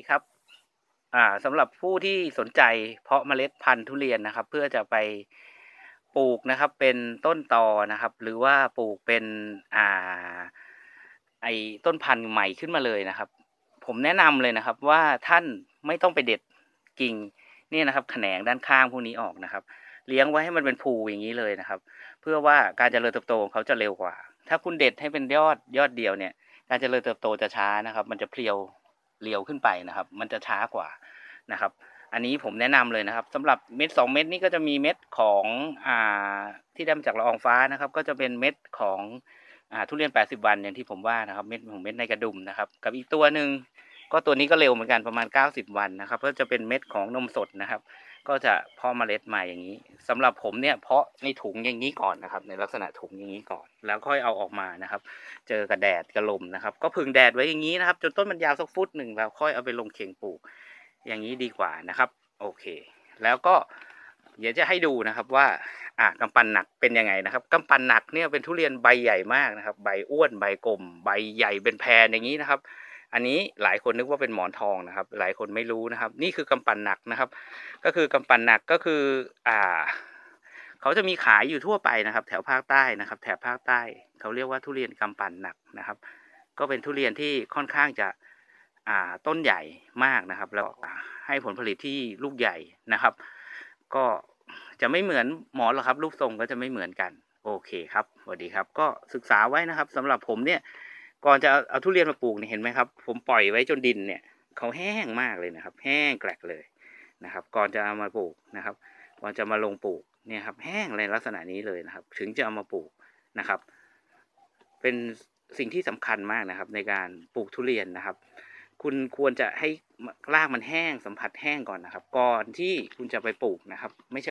ดีครับ อ่าสำหรับผู้ที่สนใจเพาะเมล็ดพันธุ์ทุเรียนนะครับ เพื่อจะไปปลูกนะครับเป็นต้นตอนะครับ หรือว่าปลูกเป็นอ่า ไอต้นพันธุ์ใหม่ขึ้นมาเลยนะครับ ผมแนะนำเลยนะครับ ว่าท่านไม่ต้องไปเด็ดกิ่งนี่นะครับแขนงด้านข้างพวกนี้ออกนะครับ เลี้ยงไว้ให้มันเป็นภูอย่างนี้เลยนะครับ เพื่อว่าการจเจริญเติบโตของเขาจะเร็วกว่า ถ้าคุณเด็ดให้เป็นยอดยอดเดียวเนี่ย การจเจริญเติบโตจะช้านะครับ มันจะเพลียวเรียวขึ้นไปนะครับ มันจะช้ากว่านะครับ อันนี้ผมแนะนำเลยนะครับ สำหรับเม็ดสองเม็ดนี้ก็จะมีเม็ดของอ่าที่ได้มาจากละอองฟ้านะครับ ก็จะเป็นเม็ดของอ่าทุเรียน 80 วัน อย่างที่ผมว่านะครับ เม็ดของเม็ดในกระดุมนะครับ กับอีกตัวหนึ่งก็ตัวนี้ก็เร็วเหมือนกันประมาณ90วันนะครับก็จะเป็นเม็ดของนมสดนะครับ ก็จะเพาะเมล็ดมาอย่างนี้ สำหรับผมเนี่ย เพาะในถุงอย่างนี้ก่อนนะครับ ในลักษณะถุงอย่างนี้ก่อน แล้วค่อยเอาออกมานะครับ เจอกับแดดกระลมนะครับ ก็พึ่งแดดไว้อย่างนี้นะครับจนต้นมันยาวสักฟุตหนึ่งแล้วค่อยเอาไปลงเข่งปลูก อย่างนี้ดีกว่านะครับ โอเค แล้วก็เดี๋ยวจะให้ดูนะครับว่า อ่ากาปั้นหนักเป็นยังไงนะครับกาปั้นหนักเนี่ยเป็นทุเรียนใบใหญ่มากนะครับ ใบอ้วนใบกลม ใบใหญ่เป็นแพรอย่างนี้นะครับอันนี้หลายคนนึกว่าเป็นหมอนทองนะครับ หลายคนไม่รู้นะครับ นี่คือกำปั่นหนักนะครับ ก็คือกำปั่นหนักก็คืออ่าเขาจะมีขายอยู่ทั่วไปนะครับ แถวภาคใต้นะครับ แถบภาคใต้ เขาเรียกว่าทุเรียนกำปั่นหนักนะครับ ก็เป็นทุเรียนที่ค่อนข้างจะอ่าต้นใหญ่มากนะครับ แล้วให้ผลผลิตที่ลูกใหญ่นะครับ ก็จะไม่เหมือนหมอนหรอกครับ รูปทรงก็จะไม่เหมือนกัน โอเคครับสวัสดีครับ ก็ศึกษาไว้นะครับสำหรับผมเนี่ยก่อนจะเอาทุเรียนมาปลูกเนี่ยเห็นไหมครับ ผมปล่อยไว้จนดินเนี่ย เขาแห้งมากเลยนะครับ แห้งแกลกเลยนะครับ ก่อนจะเอามาปลูกนะครับก่อนจะมาลงปลูกเนี่ยครับแห้งในลักษณะนี้เลยนะครับ ถึงจะเอามาปลูกนะครับ เป็นสิ่งที่สำคัญมากนะครับ ในการปลูกทุเรียนนะครับ คุณควรจะให้รากมันแห้งสัมผัสแห้งก่อนนะครับ ก่อนที่คุณจะไปปลูกนะครับ ไม่ใช่